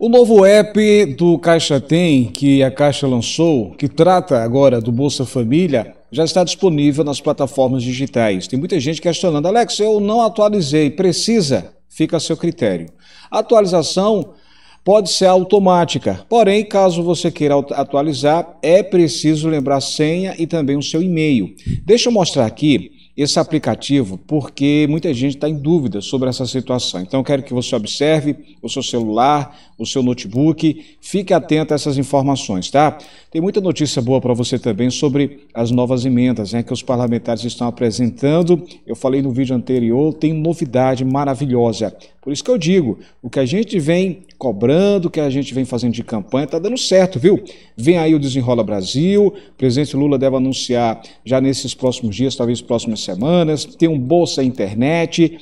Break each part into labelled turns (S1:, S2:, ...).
S1: O novo app do Caixa Tem, que a Caixa lançou, que trata agora do Bolsa Família, já está disponível nas plataformas digitais. Tem muita gente questionando, Alex, eu não atualizei. Precisa? Fica a seu critério. A atualização pode ser automática, porém, caso você queira atualizar, é preciso lembrar a senha e também o seu e-mail. Deixa eu mostrar aqui esse aplicativo porque muita gente está em dúvida sobre essa situação. Então, quero que você observe o seu celular, o seu notebook, fique atento a essas informações, tá? Tem muita notícia boa para você também sobre as novas emendas né, que os parlamentares estão apresentando. Eu falei no vídeo anterior, tem novidade maravilhosa. Por isso que eu digo, o que a gente vem cobrando, o que a gente vem fazendo de campanha, está dando certo, viu? Vem aí o Desenrola Brasil, o presidente Lula deve anunciar já nesses próximos dias, talvez próximas semanas, tem um bolsa internet,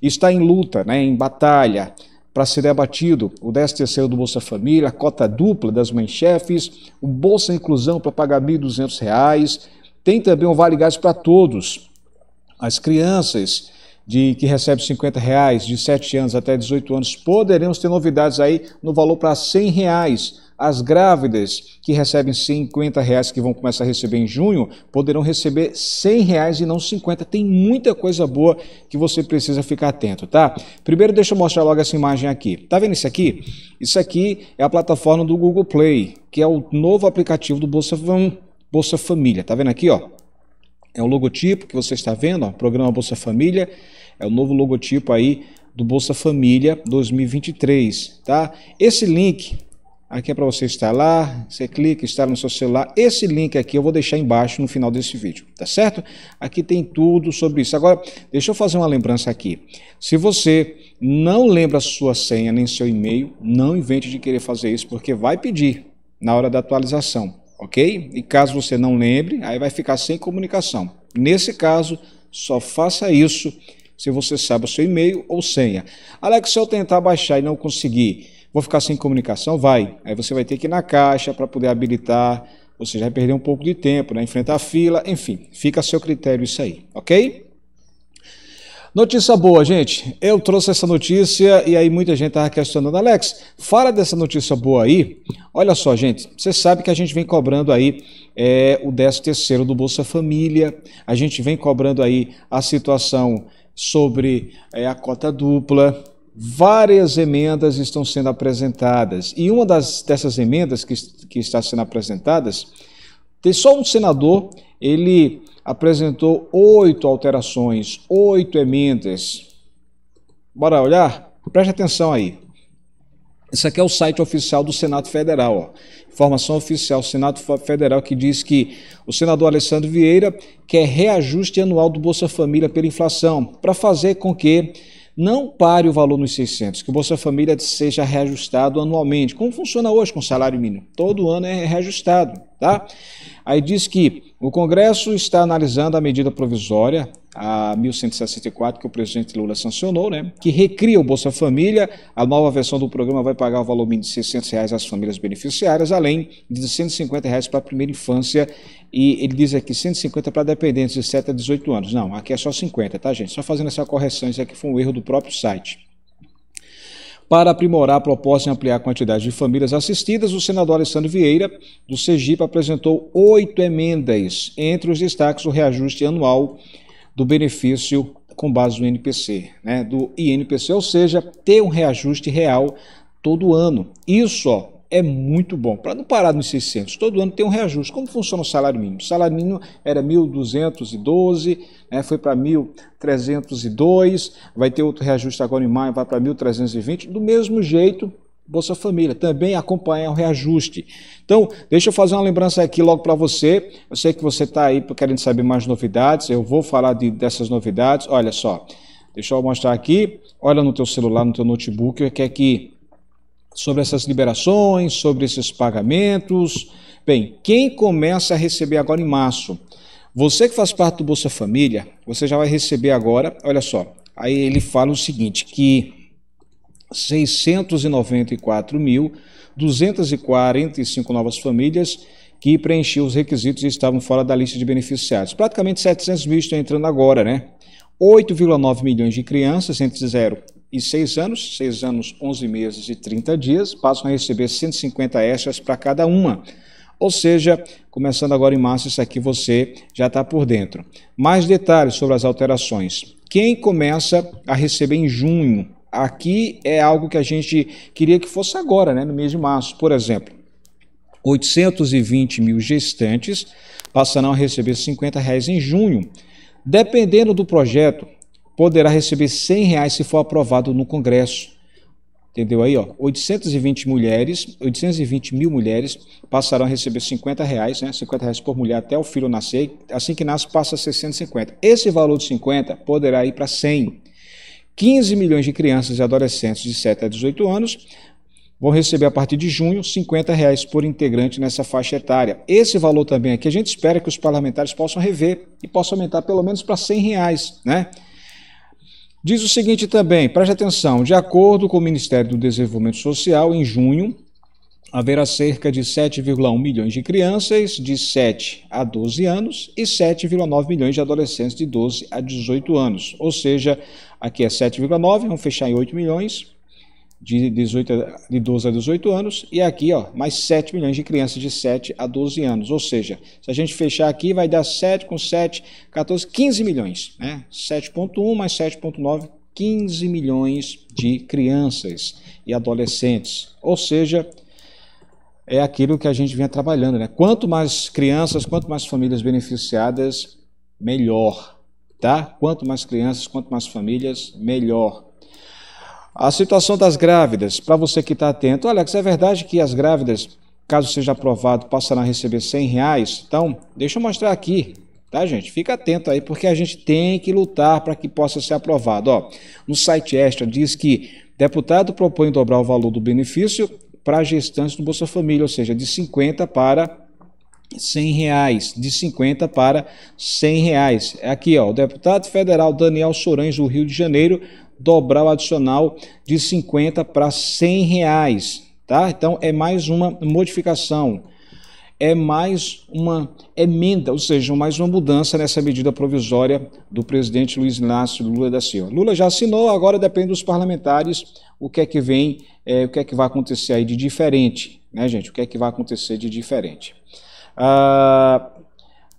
S1: está em luta, né, em batalha para ser debatido o 13 do Bolsa Família, a cota dupla das mães-chefes, o Bolsa Inclusão para pagar R$ 1.200, tem também o Vale Gás para Todos. As crianças de que recebe 50 reais de 7 anos até 18 anos, poderemos ter novidades aí no valor para 100 reais. As grávidas que recebem 50 reais, que vão começar a receber em junho, poderão receber 100 reais e não 50. Tem muita coisa boa que você precisa ficar atento, tá? Primeiro, deixa eu mostrar logo essa imagem aqui. Tá vendo isso aqui? Isso aqui é a plataforma do Google Play, que é o novo aplicativo do Bolsa, Bolsa Família. Tá vendo aqui, ó? É o logotipo que você está vendo, ó, programa Bolsa Família, é o novo logotipo aí do Bolsa Família 2023, tá? Esse link aqui é para você instalar, você clica, instala no seu celular. Esse link aqui eu vou deixar embaixo no final desse vídeo, tá certo? Aqui tem tudo sobre isso. Agora, deixa eu fazer uma lembrança aqui. Se você não lembra sua senha nem seu e-mail, não invente de querer fazer isso, porque vai pedir na hora da atualização ok? E caso você não lembre, aí vai ficar sem comunicação. Nesse caso, só faça isso se você sabe o seu e-mail ou senha. Alex, se eu tentar baixar e não conseguir, vou ficar sem comunicação? Vai. Aí você vai ter que ir na caixa para poder habilitar, você já vai perder um pouco de tempo, né? enfrentar a fila, enfim, fica a seu critério isso aí, ok? Notícia boa, gente. Eu trouxe essa notícia e aí muita gente estava questionando. Alex, fala dessa notícia boa aí. Olha só, gente. Você sabe que a gente vem cobrando aí é, o 13 do Bolsa Família. A gente vem cobrando aí a situação sobre é, a cota dupla. Várias emendas estão sendo apresentadas. E uma das, dessas emendas que, que está sendo apresentadas tem só um senador, ele apresentou oito alterações, oito emendas. Bora olhar? Preste atenção aí. Isso aqui é o site oficial do Senado Federal. Ó. Informação oficial do Senado Federal que diz que o senador Alessandro Vieira quer reajuste anual do Bolsa Família pela inflação para fazer com que não pare o valor nos 600, que o Bolsa Família seja reajustado anualmente. Como funciona hoje com o salário mínimo? Todo ano é reajustado, tá? Aí diz que o Congresso está analisando a medida provisória a 1164 que o presidente Lula sancionou, né, que recria o Bolsa Família. A nova versão do programa vai pagar o valor mínimo de R$ 600 reais às famílias beneficiárias, além de R$ 150 reais para a primeira infância e ele diz aqui 150 para dependentes de 7 a 18 anos. Não, aqui é só 50, tá, gente? Só fazendo essa correção, isso aqui foi um erro do próprio site. Para aprimorar a proposta e ampliar a quantidade de famílias assistidas, o senador Alessandro Vieira, do Sergipe, apresentou oito emendas, entre os destaques o reajuste anual do benefício com base no INPC, né, do INPC, ou seja, ter um reajuste real todo ano. Isso ó, é muito bom. Para não parar nos 600, todo ano tem um reajuste. Como funciona o salário mínimo? O salário mínimo era 1.212, né, foi para 1.302, vai ter outro reajuste agora em maio, vai para 1.320. Do mesmo jeito, Bolsa Família, também acompanha o reajuste. Então, deixa eu fazer uma lembrança aqui logo para você. Eu sei que você está aí querendo saber mais novidades, eu vou falar de, dessas novidades. Olha só, deixa eu mostrar aqui. Olha no teu celular, no teu notebook, o que é que sobre essas liberações, sobre esses pagamentos. Bem, quem começa a receber agora em março? Você que faz parte do Bolsa Família, você já vai receber agora, olha só. Aí ele fala o seguinte, que 694.245 novas famílias que preenchiam os requisitos e estavam fora da lista de beneficiários. Praticamente 700 mil estão entrando agora, né? 8,9 milhões de crianças entre 0 e 6 anos, 6 anos, 11 meses e 30 dias, passam a receber 150 extras para cada uma. Ou seja, começando agora em março, isso aqui você já está por dentro. Mais detalhes sobre as alterações. Quem começa a receber em junho aqui é algo que a gente queria que fosse agora, né, no mês de março, por exemplo. 820 mil gestantes passarão a receber 50 reais em junho. Dependendo do projeto, poderá receber 100 reais se for aprovado no Congresso. Entendeu aí, ó? 820 mulheres, 820 mil mulheres passarão a receber 50 reais, né? 50 reais por mulher até o filho nascer. Assim que nasce, passa a 650. Esse valor de 50 poderá ir para 100. 15 milhões de crianças e adolescentes de 7 a 18 anos vão receber a partir de junho R$ 50,00 por integrante nessa faixa etária. Esse valor também aqui a gente espera que os parlamentares possam rever e possam aumentar pelo menos para R$ 100,00, né? Diz o seguinte também, preste atenção, de acordo com o Ministério do Desenvolvimento Social, em junho, haverá cerca de 7,1 milhões de crianças de 7 a 12 anos e 7,9 milhões de adolescentes de 12 a 18 anos. Ou seja, aqui é 7,9, vamos fechar em 8 milhões de, 18 a, de 12 a 18 anos e aqui ó, mais 7 milhões de crianças de 7 a 12 anos. Ou seja, se a gente fechar aqui vai dar 7 com 7, 14, 15 milhões. Né? 7,1 mais 7,9, 15 milhões de crianças e adolescentes. Ou seja, é aquilo que a gente vinha trabalhando, né? Quanto mais crianças, quanto mais famílias beneficiadas, melhor, tá? Quanto mais crianças, quanto mais famílias, melhor. A situação das grávidas, para você que está atento, Alex, é verdade que as grávidas, caso seja aprovado, passarão a receber 100 reais? Então, deixa eu mostrar aqui, tá, gente? Fica atento aí, porque a gente tem que lutar para que possa ser aprovado. Ó, no site extra diz que deputado propõe dobrar o valor do benefício para gestantes do Bolsa Família, ou seja, de 50 para 100 reais, de 50 para 100 reais. É aqui, ó, o deputado federal Daniel Sorães, do Rio de Janeiro, dobrar o adicional de 50 para 100 reais, tá? Então, é mais uma modificação é mais uma emenda, ou seja, mais uma mudança nessa medida provisória do presidente Luiz Inácio Lula da Silva. Lula já assinou, agora depende dos parlamentares o que é que vem, é, o que é que vai acontecer aí de diferente, né, gente? O que é que vai acontecer de diferente? Ah,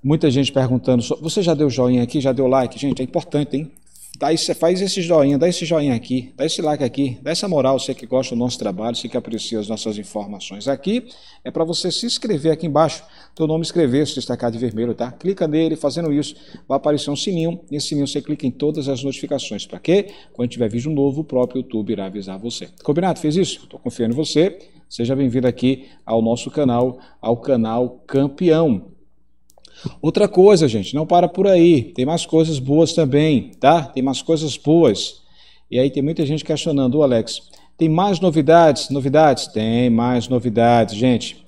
S1: muita gente perguntando, você já deu joinha aqui, já deu like? Gente, é importante, hein? Dá esse, faz esse joinha, dá esse joinha aqui, dá esse like aqui, dá essa moral, você que gosta do nosso trabalho, você que aprecia as nossas informações aqui, é para você se inscrever aqui embaixo, teu nome escrever, se destacar de vermelho, tá? Clica nele, fazendo isso, vai aparecer um sininho, nesse sininho você clica em todas as notificações, para quê? Quando tiver vídeo novo, o próprio YouTube irá avisar você. Combinado? Fez isso? Estou confiando em você, seja bem-vindo aqui ao nosso canal, ao canal Campeão. Outra coisa, gente, não para por aí. Tem mais coisas boas também, tá? Tem mais coisas boas. E aí tem muita gente questionando, o Alex, tem mais novidades? Novidades? Tem mais novidades, gente.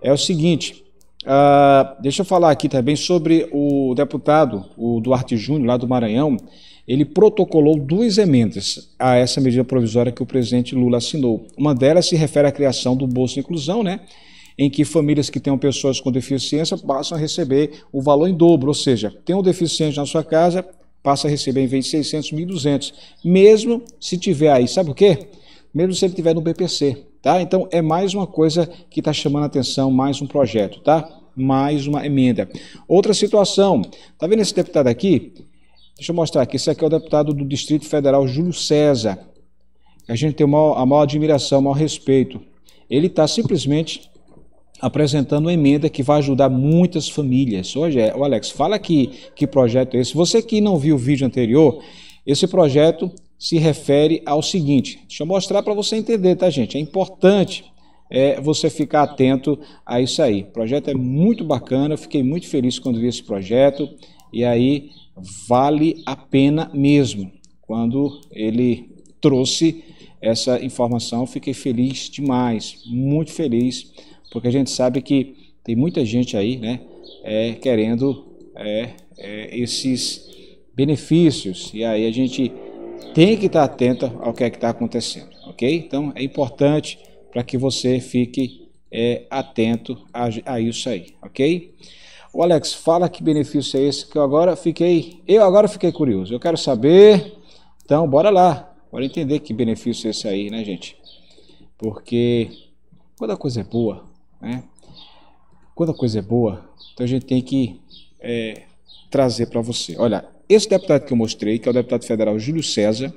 S1: É o seguinte, uh, deixa eu falar aqui também sobre o deputado, o Duarte Júnior, lá do Maranhão. Ele protocolou duas emendas a essa medida provisória que o presidente Lula assinou. Uma delas se refere à criação do Bolsa Inclusão, né? em que famílias que tenham pessoas com deficiência passam a receber o valor em dobro, ou seja, tem um deficiente na sua casa, passa a receber em vez de 600, 1.200, mesmo se tiver aí, sabe o quê? Mesmo se ele tiver no BPC, tá? Então é mais uma coisa que está chamando a atenção, mais um projeto, tá? Mais uma emenda. Outra situação, tá vendo esse deputado aqui? Deixa eu mostrar aqui, esse aqui é o deputado do Distrito Federal, Júlio César. A gente tem a maior, a maior admiração, o maior respeito. Ele está simplesmente apresentando uma emenda que vai ajudar muitas famílias. Hoje é, o Alex, fala aqui que projeto é esse. Você que não viu o vídeo anterior, esse projeto se refere ao seguinte. Deixa eu mostrar para você entender, tá, gente? É importante é, você ficar atento a isso aí. O projeto é muito bacana, eu fiquei muito feliz quando vi esse projeto e aí vale a pena mesmo. Quando ele trouxe essa informação, fiquei feliz demais, muito feliz porque a gente sabe que tem muita gente aí né, é, querendo é, é, esses benefícios e aí a gente tem que estar atenta ao que é que está acontecendo, ok? Então é importante para que você fique é, atento a, a, isso aí, ok? O Alex fala que benefício é esse que eu agora fiquei, eu agora fiquei curioso, eu quero saber, então bora lá, bora entender que benefício é esse aí, né gente? Porque quando a coisa é boa, né? Quando a coisa é boa, então a gente tem que é, trazer para você. Olha, esse deputado que eu mostrei, que é o deputado federal Júlio César,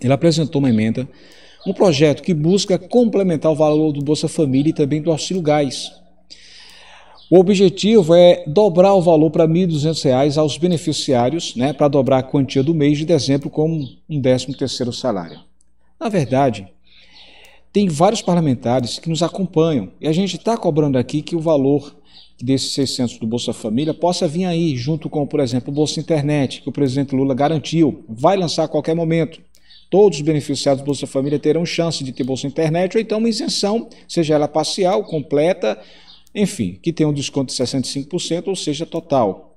S1: ele apresentou uma emenda, um projeto que busca complementar o valor do Bolsa Família e também do auxílio gás. O objetivo é dobrar o valor para R$ 1.200 aos beneficiários, né, para dobrar a quantia do mês de dezembro como um 13º salário. Na verdade, tem vários parlamentares que nos acompanham e a gente está cobrando aqui que o valor desses 600 do Bolsa Família possa vir aí, junto com, por exemplo, o Bolsa Internet, que o presidente Lula garantiu, vai lançar a qualquer momento. Todos os beneficiados do Bolsa Família terão chance de ter Bolsa Internet ou então uma isenção, seja ela parcial, completa, enfim, que tenha um desconto de 65%, ou seja, total.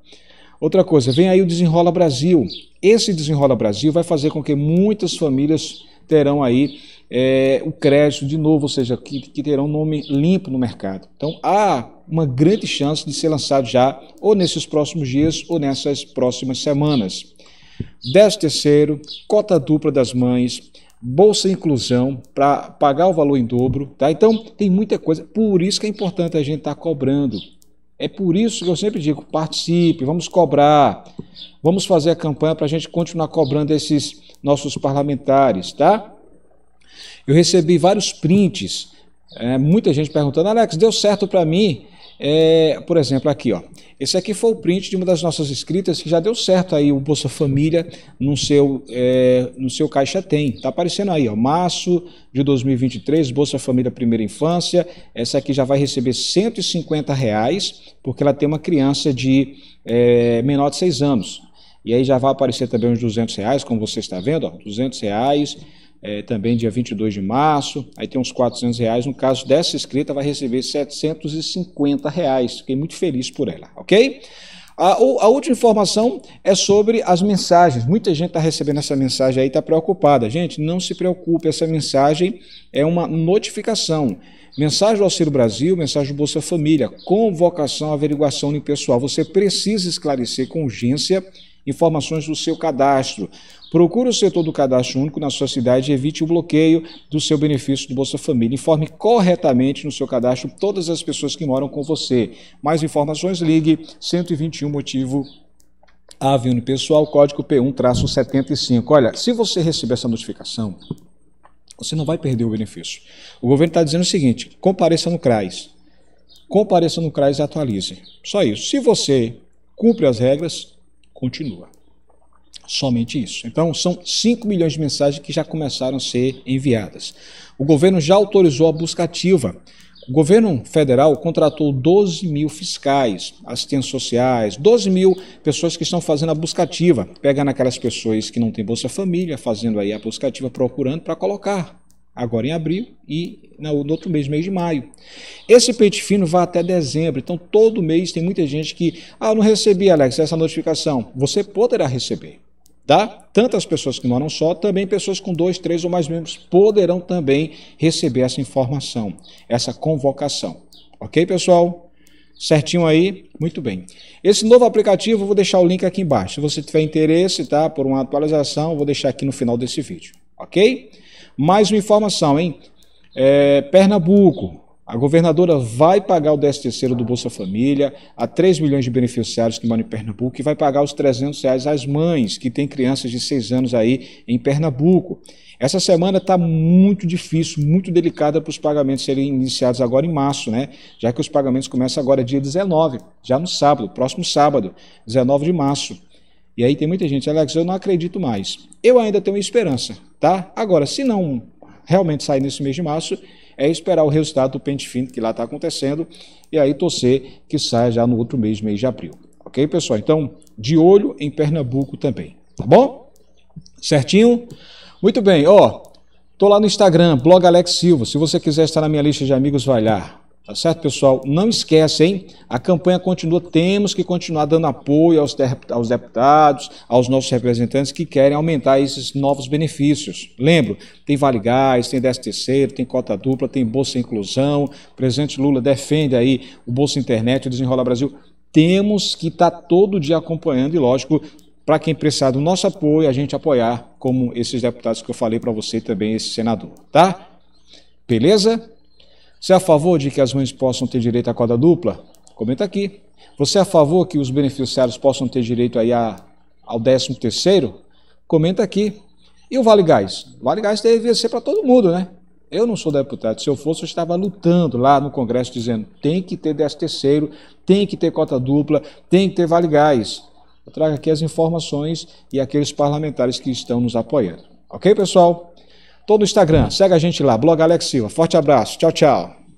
S1: Outra coisa, vem aí o Desenrola Brasil. Esse Desenrola Brasil vai fazer com que muitas famílias terão aí é, o crédito de novo, ou seja, que, que terão nome limpo no mercado. Então há uma grande chance de ser lançado já ou nesses próximos dias ou nessas próximas semanas. 10 terceiro, cota dupla das mães, bolsa inclusão para pagar o valor em dobro, tá? Então tem muita coisa, por isso que é importante a gente estar tá cobrando. É por isso que eu sempre digo: participe, vamos cobrar, vamos fazer a campanha para a gente continuar cobrando esses nossos parlamentares, tá? Eu recebi vários prints, é, muita gente perguntando: Alex, deu certo para mim? É, por exemplo, aqui, ó. Esse aqui foi o print de uma das nossas escritas que já deu certo aí o Bolsa Família no seu, é, no seu caixa tem. Tá aparecendo aí, ó. Março de 2023, Bolsa Família Primeira Infância. Essa aqui já vai receber 150 reais, porque ela tem uma criança de é, menor de 6 anos. E aí já vai aparecer também uns 200 reais, como você está vendo, ó, 200 reais é, também dia 22 de março, aí tem uns 400 reais. No caso dessa inscrita, vai receber 750 reais. Fiquei muito feliz por ela, ok? A, a última informação é sobre as mensagens. Muita gente está recebendo essa mensagem aí, está preocupada. Gente, não se preocupe, essa mensagem é uma notificação. Mensagem do Auxílio Brasil, mensagem do Bolsa Família, convocação, averiguação unipessoal. Você precisa esclarecer com urgência informações do seu cadastro. Procure o setor do cadastro único na sua cidade e evite o bloqueio do seu benefício do Bolsa Família. Informe corretamente no seu cadastro todas as pessoas que moram com você. Mais informações, ligue 121 motivo AVE pessoal código P1-75. Olha, se você receber essa notificação, você não vai perder o benefício. O governo está dizendo o seguinte, compareça no CRAS. Compareça no CRAS e atualize. Só isso. Se você cumpre as regras, continua. Somente isso. Então, são 5 milhões de mensagens que já começaram a ser enviadas. O governo já autorizou a busca ativa. O governo federal contratou 12 mil fiscais, assistentes sociais, 12 mil pessoas que estão fazendo a busca ativa, pegando aquelas pessoas que não têm Bolsa Família, fazendo aí a busca ativa, procurando para colocar agora em abril e no outro mês, mês de maio. Esse pente fino vai até dezembro, então todo mês tem muita gente que, ah, não recebi, Alex, essa notificação. Você poderá receber, tá? tantas pessoas que moram só, também pessoas com dois, três ou mais membros poderão também receber essa informação, essa convocação. Ok, pessoal? Certinho aí? Muito bem. Esse novo aplicativo, eu vou deixar o link aqui embaixo. Se você tiver interesse, tá? Por uma atualização, vou deixar aqui no final desse vídeo. Ok? Mais uma informação, hein? É, Pernambuco, a governadora vai pagar o 13 do Bolsa Família a 3 milhões de beneficiários que moram em Pernambuco e vai pagar os 300 reais às mães que têm crianças de 6 anos aí em Pernambuco. Essa semana está muito difícil, muito delicada para os pagamentos serem iniciados agora em março, né? Já que os pagamentos começam agora dia 19, já no sábado, próximo sábado, 19 de março. E aí tem muita gente, Alex, eu não acredito mais. Eu ainda tenho esperança, tá? Agora, se não realmente sair nesse mês de março, é esperar o resultado do pente fino que lá está acontecendo e aí torcer que saia já no outro mês, mês de abril. Ok, pessoal? Então, de olho em Pernambuco também, tá bom? Certinho? Muito bem, ó. Tô lá no Instagram, blog Alex Silva. Se você quiser estar na minha lista de amigos, vai lá. Tá certo, pessoal? Não esquece, hein? A campanha continua, temos que continuar dando apoio aos, aos deputados, aos nossos representantes que querem aumentar esses novos benefícios. Lembro, tem Vale Gás, tem 10 terceiro, tem cota dupla, tem Bolsa Inclusão. O presidente Lula defende aí o Bolsa Internet, o Desenrola Brasil. Temos que estar tá todo dia acompanhando e, lógico, para quem precisar do nosso apoio, a gente apoiar, como esses deputados que eu falei para você e também esse senador, tá? Beleza? Você é a favor de que as mães possam ter direito à cota dupla? Comenta aqui. Você é a favor que os beneficiários possam ter direito aí a, ao 13 terceiro? Comenta aqui. E o Vale Gás? O Vale Gás deve ser para todo mundo, né? Eu não sou deputado. Se eu fosse, eu estava lutando lá no Congresso, dizendo tem que ter 13 terceiro, tem que ter cota dupla, tem que ter Vale Gás. Eu trago aqui as informações e aqueles parlamentares que estão nos apoiando. Ok, pessoal? Todo o Instagram. Segue a gente lá, blog Alex Silva. Forte abraço. Tchau, tchau.